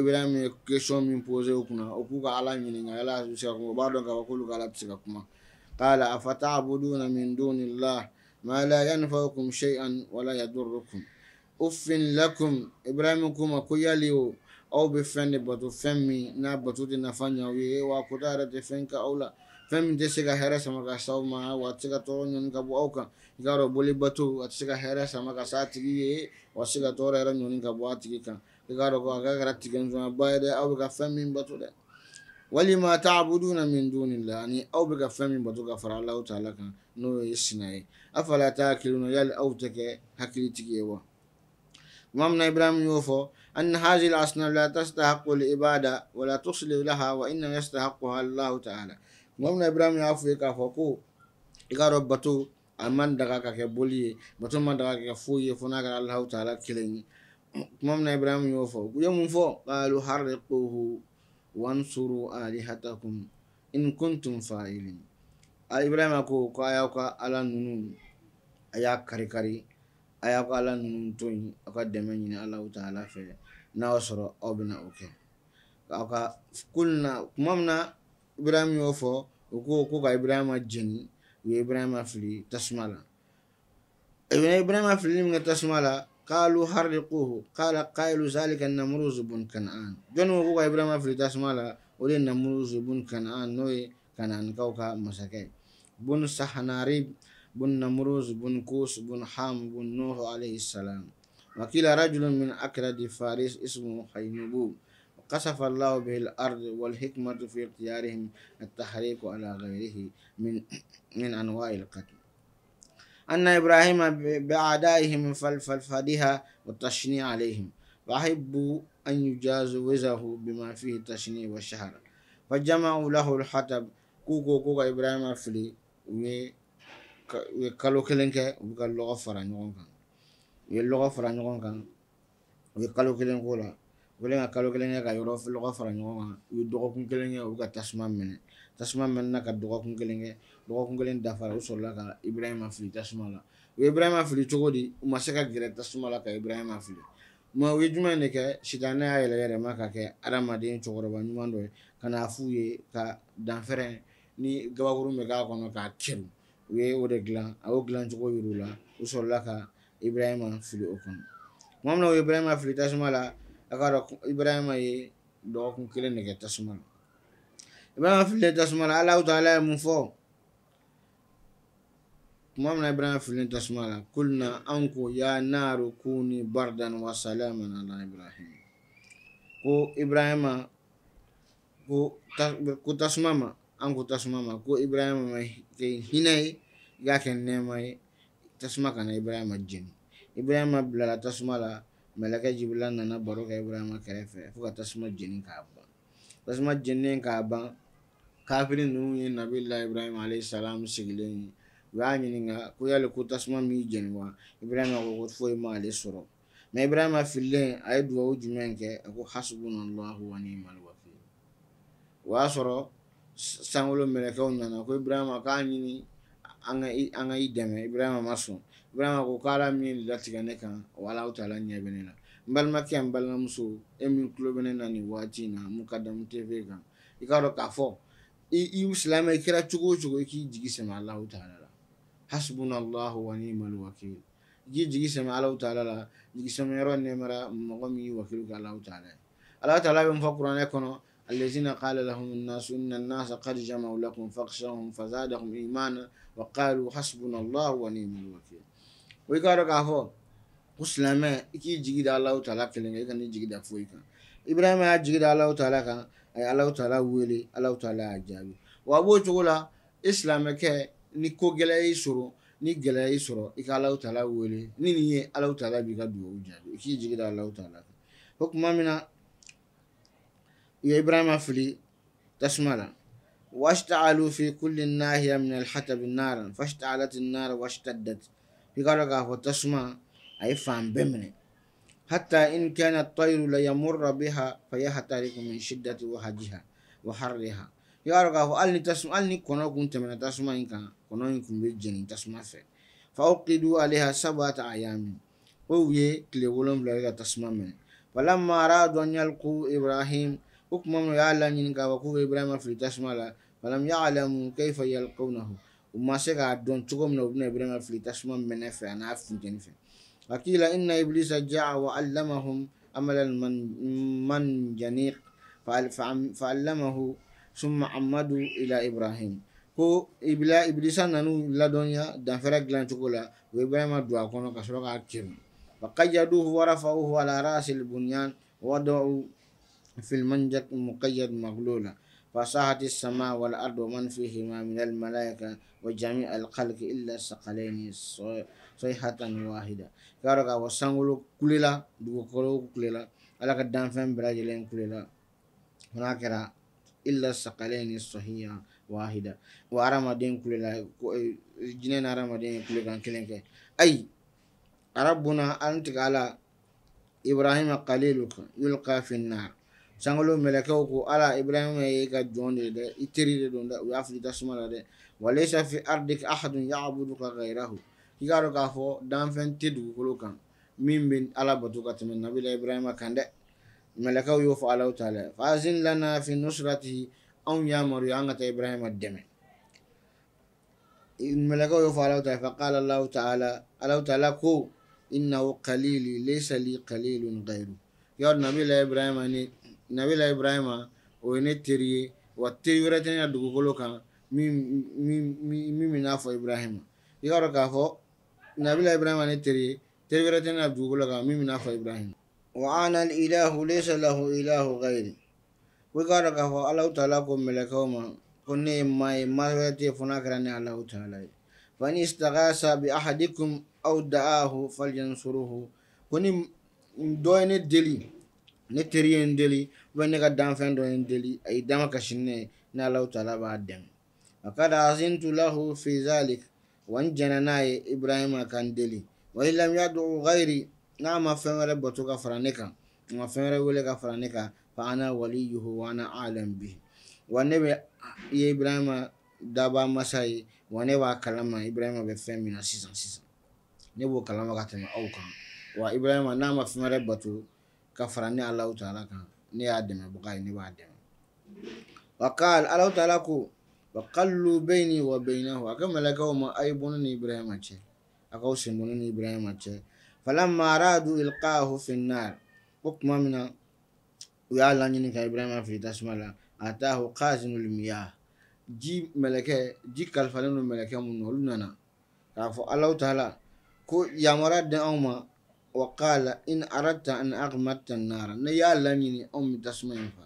ibira mi question min pose kunna o ku ka ala ɲininga ala bɛ se ka kuma o b'a dɔn k'a fɔ k'olu ka ala bɛ se ka kuma kala afatabuduna min dunillah ma la yanfaukum shay'an wala yadurrukum uffin lakum ibrahim kuma ko yali o aw bɛ fɛn de bato fɛn min n'a bato tɛ nafa ɲɛ aw ye wa ko yɛrɛ tɛ fɛn ka la fɛn min tɛ se ka hɛrɛ sama ka s'aw ma wa a tɛ se ka tɔɔrɔ ɲɔni ka bɔ aw kan i k'a dɔn boli bato a tɛ se ka hɛrɛ sama ka s'a tigi ye wa a tɛ se ka tɔɔrɔ yɛrɛ ɲɔni ka bɔ a tigi kan i k'a dɔn ko a ka kɛra ba ye dɛ aw bɛ ka fɛn min bato dɛ walima taabuduna min dunillah ani aw bɛ ka fɛn min bato ka fara Alahu taala kan n'o ye sina ye afala taakiluna yali aw tɛ kɛ hakilitigi ye wa tuma min na Ibrahim y'o fɔ أن هذه الأصنام لا تستحق العبادة ولا تصل لها وإنما يستحقها الله تعالى tuma ibrahim y'a f'u ye k'a fɔ ko i k'a dɔn bato a man daga ka kɛ boli ye bato man daga ka kɛ foyi ye fo n'a kɛra alahu taala kelen ye kuma min na ibrahim y'o fɔ u ye mun fɔ qalu harriquhu wansuru alihatakum in fa fa'ilin a ibrahima ko ko a y'aw ka ala ninnu a y'a kari kari a y'aw ka ala ninnu to yen aw ka dɛmɛ ɲini alahu taala fɛ n'a sɔrɔ aw bɛna o kɛ aw ka kulina min na ibrahim y'o fɔ ko ko ka ibrahima jeni u ye ibrahima fili Tasmala. la ibn ibrahima fili nimi ka tasuma la ka hariquhu zali ka zalika namruz bun kanaan jɔni wo ko ka ibrahima fili Tasmala? la o de namruz bun kanaan n'o ye kanaanikaw ka masake, bun sahanarib bun namruz bun kus bun ham bun nuhu alayhi salam wa rajulun min di faris ismu hainubu قصف الله به الأرض والحكمة في اختيارهم التحريك على غيره من من أنواع القتل أن إبراهيم بأعدائهم فالفدها والتشنيع عليهم فأحبوا أن يجازوزه بما فيه التشنيع والشهر فجمعوا له الحطب كوكو كوكا إبراهيم فلي ويكالو كلنك ويكالو غفر عن يغنكا ويكالو غفر عن يغنكا ويكالو كلنكولا kɛlen ka kalo kelen kɛ ka yɔrɔ lɔgɔ fara ɲɔgɔn kan u ye dɔgɔkun kelen kɛ u ka tasuma minɛ tasuma mɛnɛna ka dɔgɔkun kelen kɛ dɔgɔkun kelen dafara u sɔrɔla ka Ibrahima fili tasuma la u ye Ibrahima fili cogo di u ma se ka gɛrɛ tasuma la ka Ibrahima fili mɛ u ye jumɛn de kɛ sitanɛ y'a yɛlɛ yɛlɛma ka kɛ adamaden cɛkɔrɔba ɲuman dɔ ye ka n'a f'u ye ka danfɛrɛ ni gabakurun bɛ k'a kɔnɔ k'a cɛru u ye o de dilan a y'o dilan cogo yir'u la u sɔrɔla ka Ibrahima fili o kɔnɔ tuma min na u ye Ibrahima fili tasuma la akara ibrahima ye dɔgɔkun kelen de kɛ tasuma na ibrahima fililen tasuma na alahu taala ye mun um fɔ tuma min na ibrahima fililen tasuma kulna an ya NARUKUNI kuni bardan wa salaman ala ibrahima ko ibrahima ko tasuma ma an ko tasuma ma ko ibrahima ma kɛ hinɛ ye i k'a kɛ nɛɛma ye tasuma kana ibrahima jeni ibrahima mɛlɛkɛ jibila nana baro kɛ ibrahima kɛrɛfɛ fo ka tasuma jeni k'a ban tasuma jeninen k'a ban kafiri ninnu ye nabila ibrahima alayhi salam sigilen ye u y'a ɲininka ko yali ko tasuma min jeni wa ibrahima ko ko foyi ma ale sɔrɔ mɛ ibrahima fililen a ye duwawu jumɛn kɛ a ko hasbunallahu wa ni'mal wakil o y'a sɔrɔ sankolo mɛlɛkɛw nana ko ibrahima k'a ɲini an ka i dɛmɛ ibrahima ma sɔn vraiment ko k'ala min latigɛ ne kan wala aw ta la ɲɛ bɛ ne la n balimakɛ n balimamuso e min tulo bɛ ne na nin waati in na mun ka damu tv kan i k'a dɔn k'a fɔ i silamɛ i kɛra cogo o cogo i k'i jigi sɛmɛ alahu taala la hasbunallahu wa ni'mal wakil i k'i jigi sɛmɛ alahu taala la jigisɛmɛyɔrɔ nɛmɛra mɔgɔ min y'i wakilu kɛ alahu taala ye alahu taala bɛ n fɔ kuranɛ kɔnɔ الذين قال لهم الناس إن الناس قد جمعوا لكم فاخشوهم فزادهم إيمانا وقالوا حسبنا الله ونعم الوكيل O k'a dɔn k'a fɔ o silamɛ i k'i jigi da Alahu taala kelen kan i kan'i jigi da foyi kan Ibarahima y'a jigi da Alahu taala kan a ye Alahu taala wele Alahu taala y'a jaabi wa a b'o cogo la i silamɛkɛ ni ko gɛlɛya y'i sɔrɔ ni gɛlɛya y'i sɔrɔ i ka Alahu taala wele ni nin ye Alahu taala b'i ka duwawu jaabi i k'i jigi da Alahu taala kan o tuma min na u ye Ibarahima fili tasuma la واشتعلوا في كل ناهية من الحطب نارا فاشتعلت النار واشتدت i k'a dɔn k'a fɔ tasuma حتى إن كان الطير لا يمر بها فيحترق من شدة وهجها وحرها يارغا فألني تسمع ألني كنا كنت من تسمع إن كان كنا يكون بالجن تسمع في فأوقدوا عليها سبعة أيام أو يه تلولم لغا تسمع من فلما أراد أن يلقوا إبراهيم حكم يعلن إن كان إبراهيم في تسمع فلم يعلموا كيف يلقونه u ma se k'a dɔn cogo min na u bɛna ibrahim ka fili tasuma mɛnɛ fɛ a n'a funteni fɛ wakila inna iblisa jaa wa allamahum عمل المنجنيق فعلمه summa amadu ila ibrahim ko ibila iblisa nanu ladɔnya danfɛrɛ dilan cogo la o ibrahima don a kɔnɔ ka sɔrɔ k'a kiru wa qajaduhu warafauhu ala rasi lbunyan wadau fi lmanjak muqayad maglula فصاحت السماء والأرض ومن فيهما من الملائكة وجميع الخلق إلا ثقلين صيحة واحدة كارك وسانغلو كليلا دوكولو كليلا ألا كدام فهم براجلين كليلا هناك إلا ثقلين صحية واحدة وأرمدين كليلا جنين أرمدين كليلا كليلا أي ربنا أنت على إبراهيم قليلك يلقى في النار Sankolo mɛlɛkɛw ko Ala Ibarahima y'e ka jɔn de dɛ i teri de don dɛ u y'a fili tasuma la dɛ walaisa fi ardi ahadun yaabudu ka gayirahu i k'a dɔn k'a fɔ danfɛn tɛ dugukolo kan min bɛ Ala bato ka tɛmɛ nabila ibrahima kan dɛ mɛlɛkɛw y'o fɔ Alahu ta ye fa azin lana fi nusratihi anw yamaruya an ka taa ibrahima dɛmɛ mɛlɛkɛw y'o fɔ Alahu taala fa qala Alahu taala Alahu taala ko inna qalili kalili li kalilun gayru yɔrɔ nabila ibrahima ni Nabila Ibrahima o ye ne teri ye wa teri wɛrɛ tɛ ne ka dugukolo kan min min bɛ fɔ Ibrahima i k'a dɔn fɔ Nabila Ibrahima ne teri ye teri wɛrɛ tɛ ne ka dugukolo kan min bɛ fɔ Ibrahima wa lahu ko ko ne ne bi ahadikum da'ahu ko ni deli ne ne ka danfɛn dɔ in deli a y'i dama kasi ne ye ni alahu taala b'a dɛmɛ a ka da azintu lahu fi zalik e wa n jɛnna n'a ye ibrahima ka n deli wa ilam yadu ghayri n'a ma fɛn wɛrɛ bato ka fara ne kan a ma fɛn wɛrɛ wele ka fara ne kan fa ana yuhu wa ana alam bi wa ne bɛ ye ibrahima daba masa ye wa ne b'a kalama ibrahima bɛ fɛn min na sisan sisan ne b'o kalama ka tɛmɛ aw kan wa ibrahima n'a ma fɛn wɛrɛ bato ka fara ne alahu taala kan ne y'a dɛmɛ baga ye ne b'a dɛmɛ wakal ala ta ala ko wakalu bɛyi ni wa bɛyi na a ka mɛlɛkɛw ma a ye bɔnɛ ni ibrahima cɛ a ka sen bɔnɛ ni ibrahima cɛ fala mara du ilka ho na ko kuma min na u y'a laɲini ka ibrahima fili tasuma la a ta ho kazinu limiya ji mɛlɛkɛ ji kalifalen don mɛlɛkɛ mun na olu nana k'a fɔ ala ta ko yamara di anw ma وقال إن أردت أن أغمدت النار نيا لنيني أمي تسمعين فا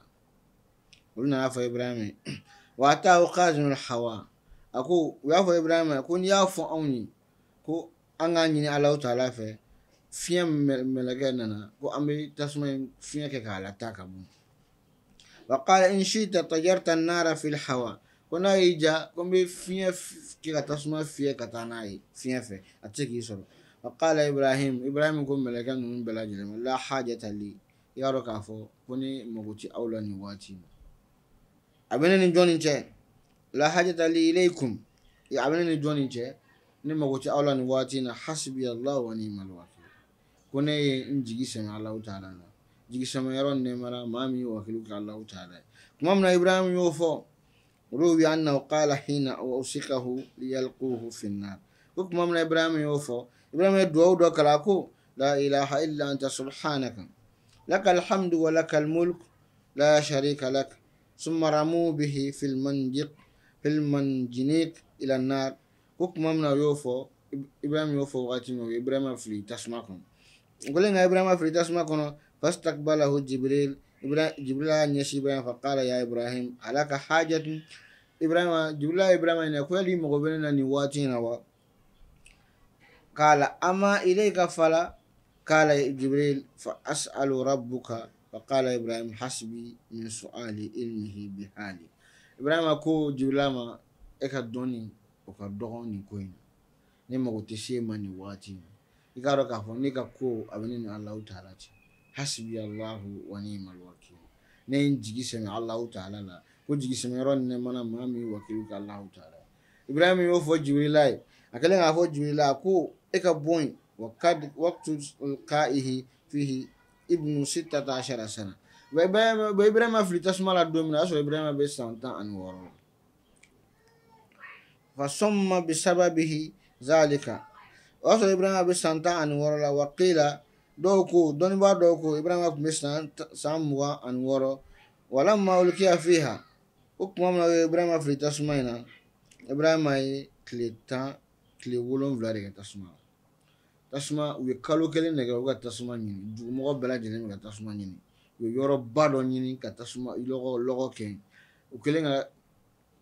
قلنا عفو إبراهيم وأتاه قاسم الحواء أقول يافو إبراهيم أقول يافو أمي كو أنغاني على تعالى في فيم كو أمي تسمعين فيم كي على وقال إن شئت تجرت النار في الحواء كنا إيجا كم في فيم كي تسمع فيم كتاناي فيم في أتشكي faqaala ibrahim ibrahim ko mɛlɛkɛ ninnu bɛɛ lajɛlen ma la hajata li i y'a dɔn k'a fɔ ko ne mago ti aw la nin waati in na a bɛ ne ni jɔnni cɛ la hajata li ilaykum a bɛ ne ni jɔnni cɛ ne mago ti aw la nin waati in na hasibi allah wa ni'mal wakil ko ne ye n jigi sɛmɛ alahu taala na jigi sɛmɛ yɔrɔ nɛɛmara maa min wakilu kɛ alahu taala ye tuma min na ibrahim y'o fɔ olu bi an na o qaala hiina o sikahu liyalquhu finnaar ko tuma min na ibrahim y'o fɔ رمي دو دو كلاكو لا إله إلا أنت سبحانك لك الحمد ولك الملك لا شريك لك ثم رموا به في المنجق في المنجنيك إلى النار كوك ممنا يوفو إبراهيم يوفو وغاتم إبراهيم فلي تسمعكم قلنا إبراهيم فلي تسمعكم فاستقبله جبريل جبريل نشي إبراهيم فقال يا إبراهيم عليك حاجة إبراهيم جبريل إبراهيم إن أقول لي نواتينا qala ama ilayka fala qala jibril fa asalu rabbuka fa faqala ibrahim hasbi min suali ilmihi bihali ibrahim ko jibrilama e ka dɔni o ka dɔgɔ nin ko in ne mago tɛ se ma nin wagati in i k'a dɔn k'a fɔ ne ka ko a bɛ ne ni alahu taala cɛ hasbi allahu wa ni mal wakil ne ye n jigi sɛmɛ alahu taala la ko jigi sɛmɛyɔrɔ ni ne mana maa min wakilu ka alahu taala ibrahim y'o fɔ jibirila ye a kɛlen k'a fɔ jibirila ko eka boy wa kad waqtu qa'ihi fihi ibnu 16 sana wa ibrahima fili tasuma la don min na sɔrɔ ibrahima be san tan ani fa bi sababihi zalika o y'a sɔrɔ ibrahima be san tan ani la waqila doku dɔw ko doku dɔw ko ibrahima tun bɛ san san mugan ani wala ma olukiya fiha o tuma o ibrahima fili tasuma na ibrahima ye tile tan tile Tasuma u ye kalo kelen nɛgɛ u ka tasuma ɲini dugumɔgɔ bɛɛ lajɛlen bɛ ka tasuma ɲini u ye yɔrɔba dɔ ɲini ka tasuma lɔgɔ kɛ u kɛlen ka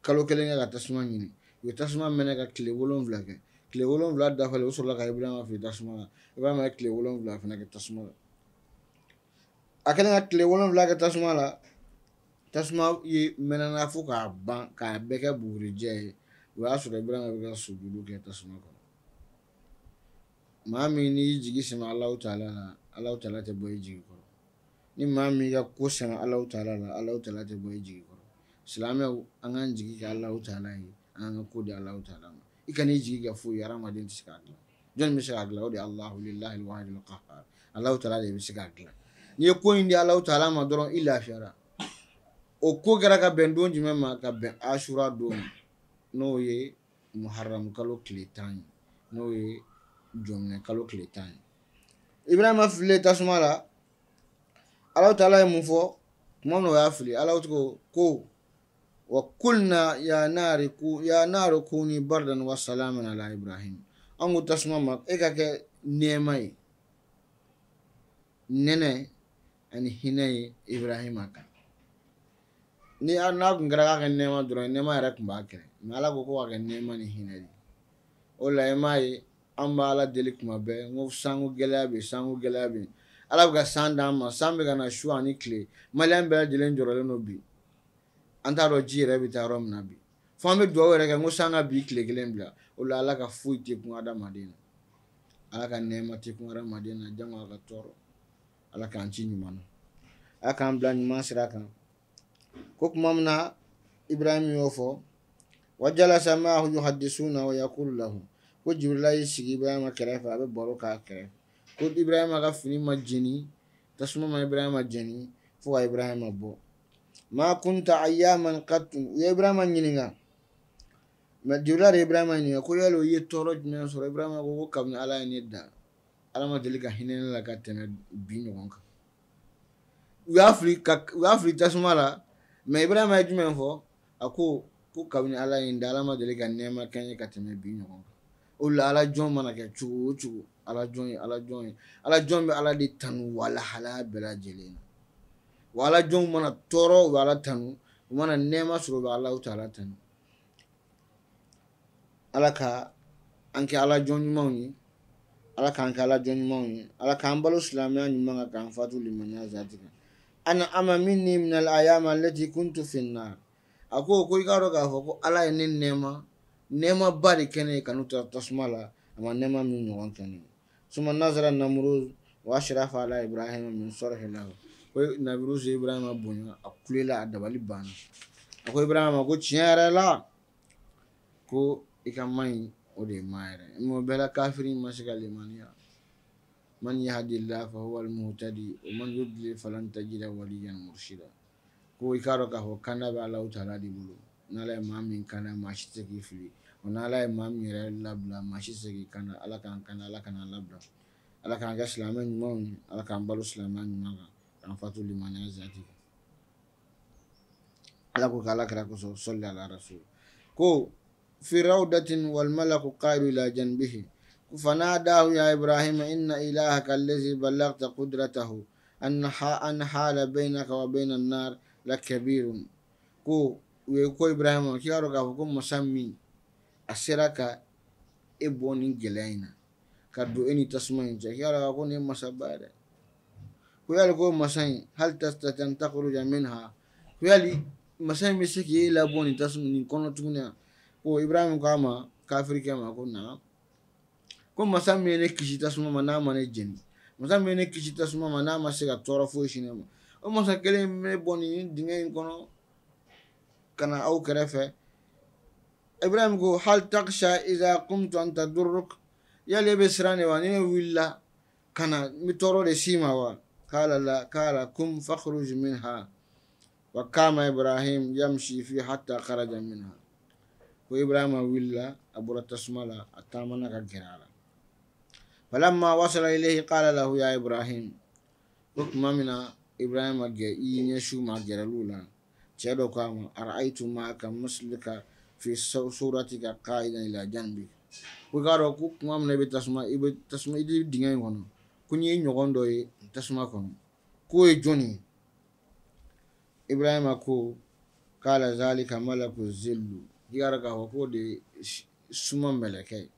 kalo kelen kɛ ka tasuma ɲini u ye tasuma mɛnɛ ka tile 7 kɛ tile 7 dafalen u sɔrɔla ka Iburahima fili tasuma na Iburahima ye tile 7 fɛnɛ kɛ tasuma la a kɛlen ka tile 7 kɛ tasuma la tasuma ye mɛnɛna fo k'a ban k'a bɛɛ kɛ bugurijɛ ye o y'a sɔrɔ Iburahima bɛ ka sujudu kɛ tasuma kan maa min n'i y'i jigi sɛmɛ Alahu taala la Alahu taala tɛ bɔ i jigi kɔrɔ ni maa min ka ko sɛmɛ Alahu taala la Alahu taala tɛ bɔ i jigi kɔrɔ silamɛw an k'an jigi kɛ Alahu taala ye an k'an ka ko di Alahu taala ma i kana i jigi kɛ foyi ye hadamaden tɛ se k'a dilan jɔnni bɛ se k'a dilan o de ye Alahu lillahi wahidil qahhar Alahu taala de bɛ se k'a dilan n'i ye ko in di Alahu taala ma dɔrɔn i lafiyara o ko kɛra ka bɛn don jumɛn ma ka bɛn Asura don n'o ye Muharamu kalo tile tan ye n'o ye jɔminɛ kalo tile tan ye ibrahima fililen tasuma la alaw taala ye mun fɔ tuma min na o y'a fili alaw tɔgɔ ko wa kulna ya naari ku ya naari kuni bardan wa salaman ala ibrahim an ko tasuma ma e ka kɛ nɛɛma ye nɛnɛ ani hinɛ ye ibrahima kan ni n'a kun kɛra k'a kɛ nɛɛma dɔrɔn nɛɛma yɛrɛ tun b'a kɛlɛ mɛ ala ko ko k'a kɛ nɛɛma ni hinɛ de o la i m'a ye an b'a ala deli kuma bɛɛ n ko sanko gɛlɛya bɛ yen sanko gɛlɛya bɛ yen ala bɛ ka san d'an ma san bɛ ka na su ani tile maliyɛn bɛɛ lajɛlen jɔrɔlen don bi an t'a dɔn ji yɛrɛ bɛ taa yɔrɔ min na bi fo an bɛ dugawu yɛrɛ kɛ n ko san ka bi tile kelen bila o la ala ka foyi tɛ kun adamaden na ala ka nɛɛma tɛ kun adamaden na jango a ka tɔɔrɔ ala k'an ci ɲuman na ala k'an bila ɲuman sira kan ko kuma min na ibrahim y'o fɔ wajalasa ma yuhadisuna wa yakulu lahum ko jibirila y'i sigi ibrahima kɛrɛfɛ a bɛ baro k'a kɛrɛfɛ ko ibrahima ka fini ma jeni tasuma ma ibrahima jeni fo ka ibrahima bɔ ma kunta ayaman katun u ye ibrahima ɲininka mɛ jibirila de ibrahima ɲininka ko yali o ye tɔɔrɔ jumɛn sɔrɔ ibrahima ko ko kabini ala ye ne da ala ma deli ka hinɛ ne la ka tɛmɛ bi ɲɔgɔn kan u y'a fili ka u y'a la mɛ ibrahima ye jumɛn fɔ ko ko kabini ala ye n da ala ma deli ka nɛɛma kɛ ka tɛmɛ bi ɲɔgɔn kan o la ala jɔn mana kɛ cogo o cogo ala jɔn ye ala jɔn ye ala jɔn bɛ ala de tanu wa lahalaya bɛɛ lajɛlen na wa ala jɔnw mana tɔɔrɔ u bɛ ala tanu u mana nɛɛma sɔrɔ u bɛ ala ta ala tanu ala ka an kɛ ala jɔn ɲumanw ye ala k'an kɛ ala jɔn ɲumanw ye ala k'an balo silamɛya ɲuman kan k'an fatu limaniya zati kan ana ama min ni minɛ a y'a ma lɛti kuntu finna a ko ko i k'a dɔn k'a fɔ ko ala ye ne nɛɛma nɛɛmaba de kɛnɛ ka n'u ta tasuma la a ma nɛɛma min ɲɔgɔn kɛnɛ suma nazara namuruz wa shirafa ala ibrahima min sɔrɔhi la ko nabiruz ye ibrahima bonya a kulela a dabali banna a ko ibrahima ko tiɲɛ yɛrɛ la ko i ka ma ɲi o de ye ma yɛrɛ mɛ o bɛɛ la kafiri ma se ka limaniya man yahdillah fa huwa almuhtadi wa man yudlil falan tajida waliyan murshida ko i k'a dɔn k'a fɔ kanda bɛ alaw taala de bolo n'ala ye maa min kan da maa si tɛ se k'i fili o n'ala ye maa min yɛrɛ labila maa si tɛ se k'i kan ala k'an kan da ala kan'an labila ala k'an kɛ silamɛ ɲumanw ye ala k'an balo silamɛya ɲuman kan k'an fatu limaniya zati kan ala ko k'ala kira kosɔn sɔli ala rasul ko fi rawdatin walmalaku qaidu la janbihi ya فناداه يا إبراهيم إن إلهك الذي بلغت an أن bainaka wa bainan وبين la kabirun ko u ye ko ibrahima k'i k'a dɔn k'a fɔ ko masa min a sera ka e bɔ nin gɛlɛya in na ka don e ni tasuma in cɛ k'i k'a e dɔn k'a fɔ ko nin ye masaba ye dɛ ko yali ko masa in hali tasitatan takuruja min ha ko yali masa in bɛ se k'e labɔ nin tasuma nin kɔnɔ tuguni wa ko ibrahima k'a ma kafirikɛ ma ko na ko masa min ye ne kisi tasuma ma n'a ma ne jeni masa min ye ne kisi tasuma ma n'a ma se ka tɔɔrɔ foyi e si ne ma o masa kelen in bɛ bɔ nin dingɛ in kɔnɔ كان أو كرفة إبراهيم جو هل تقشى إذا قمت أن تدرك يلي بسراني وانين ولا كان متورو لسيما قال لا قال كم فخرج منها وقام إبراهيم يمشي في حتى خرج منها وإبراهيم ولا أبو تسملا أتامنا كجرالا فلما وصل إليه قال له يا إبراهيم حكم منا إبراهيم أجي إيني شو ما جرالولا shaɗo kan ar'aitu ma kan ka fi ka qa'idan ila janbi ko ka dɔn ko kuma min na i bɛ tasuma i bɛ tasuma i bɛ dingɛ in kɔnɔ ko n'i ye ɲɔgɔn dɔ ye tasuma kɔnɔ k'o ye jɔn ye ibrahima ko k'ala ka malaku zillu i y'a dɔn k'a fɔ k'o de ye suma mɛlɛkɛ ye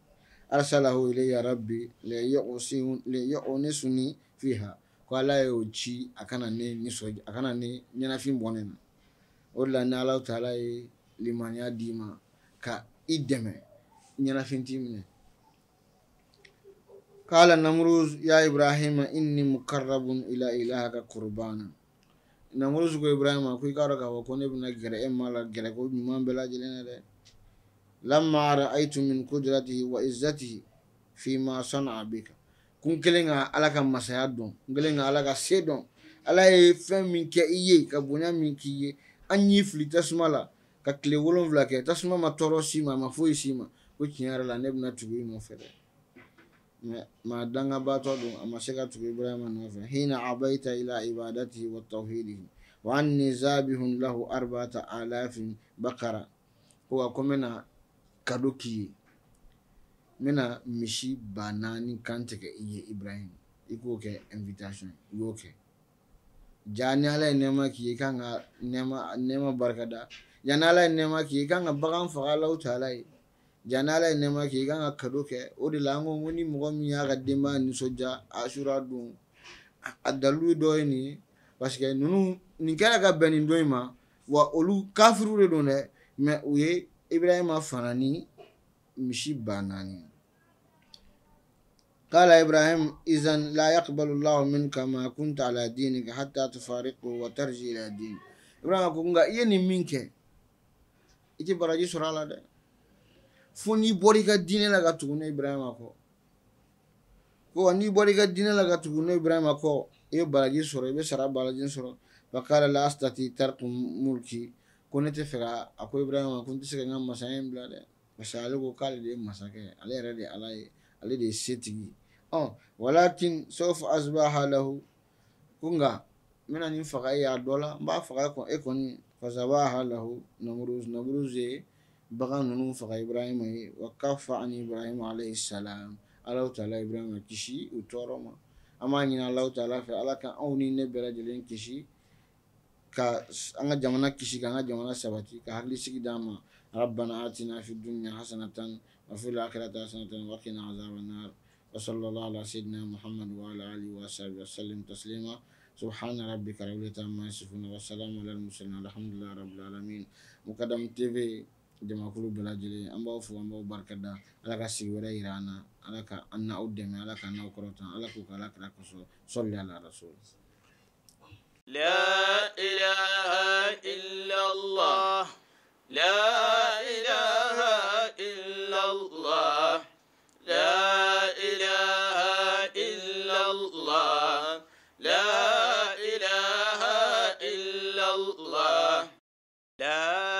arsalahu ilayya rabbi fi fiha ko ala y'o ci a kana ne nisɔndiya a kana ne ɲɛnafin bɔ na o de la ni ala taala ye limaniya d'i ma ka i dɛmɛ ɲɛnafin t'i minɛ قال نمروز يا إبراهيم إني ila إلى إلهك قربانا namuru ko ibrahima ko i k'a dɔn k'a fɔ ko ne bɛna gɛrɛ e ma la gɛrɛ ko ɲuman bɛɛ lajɛlen na dɛ لما رأيت من قدرته وعزته فيما صنع ko kun kelen ka ala ka masaya dɔn n kelen ka ala ka se dɔn ala ye fɛn min kɛ i ye ka bonya min k'i ye an y'i tasuma la ka tile wolonwula kɛ tasuma ma tɔɔrɔ si ma a ma foyi si ma ko tiɲɛ yɛrɛ la ne bɛna tugu i nɔfɛ dɛ ma maa dangabaatɔ don a ma se ka tugu ibrahima nɔfɛ hina abaita ila ibadatihi wa tawhidihi wa anni zabihun lahu arbata alafin bakara ko wa ko n bɛna kado k'i ye n bɛna misi ba naani i ye ibrahima i k'o kɛ invitation i y'o kɛ ja ni ala ye nɛɛma k'i ye i kan ka nɛɛma nɛɛma barikada ja ni ala ye nɛɛma k'i ye i kan ka bagan faga alaw ta ala ye ja ni ala ye nɛɛma k'i ye i kan ka kado kɛ o de la an ko ko ni mɔgɔ min y'a ka denbaya nisɔndiya asura don a dalilu dɔ ye nin ye parce que ninnu nin kɛra ka bɛn nin don in ma wa olu kafiriw de don dɛ mɛ u ye ibrahima fana ni misi ba naani قال إبراهيم إذا لا يقبل الله منك ما كنت على دينك حتى تفارقه وترجع إلى دين Ibrahim أقول nggak ini iya minke iki baraji surala deh fo n'i bɔr'i ka diinɛ la ka tugu ne ibrahima n'i bɔr'i ka diinɛ la ka tugu ne ibrahima iya kɔ i bɛ baraji sɔrɔ i iya bɛ sara baraji sɔrɔ bakala la astati tarku mulki ko ne tɛ fɛ ka a ko ibrahima ko n de ye masakɛ ale yɛrɛ de ye ala ye ale de ye ɔ oh, walakin sofi azubaha lahu ko nka n bɛna nin faga e y'a dɔ la n b'a faga e kɔni fasabaha lahu namuruz namuruz ye bagan ninnu faga ibrahim ye wa kafa an ibrahim alayhi salam alahu taala ibrahim kisi u tɔɔrɔ ma an b'a ɲini alaw taala fɛ ala ka anw ni ne bɛɛ lajɛlen kisi ka an ka jamana kisi ka an ka jamana sabati ka hakilisigi d'an ma ربنا آتنا في الدنيا حسنة وفي الآخرة حسنة وقنا عذاب azabannar. وصلى الله على سيدنا محمد وعلى آله وصحبه وسلم تسليما سبحان ربك رب العزة عما يصفون والسلام على المرسلين الحمد لله رب العالمين مقدم تي في jamakulu كلو lajɛlen an b'aw fo an b'aw barikada ala ka على wɛrɛ yira an على كا ka an على dɛmɛ ala ka n'aw kɔrɔtan ala k'u ka لا إله إلا الله لا إله إلا الله لا da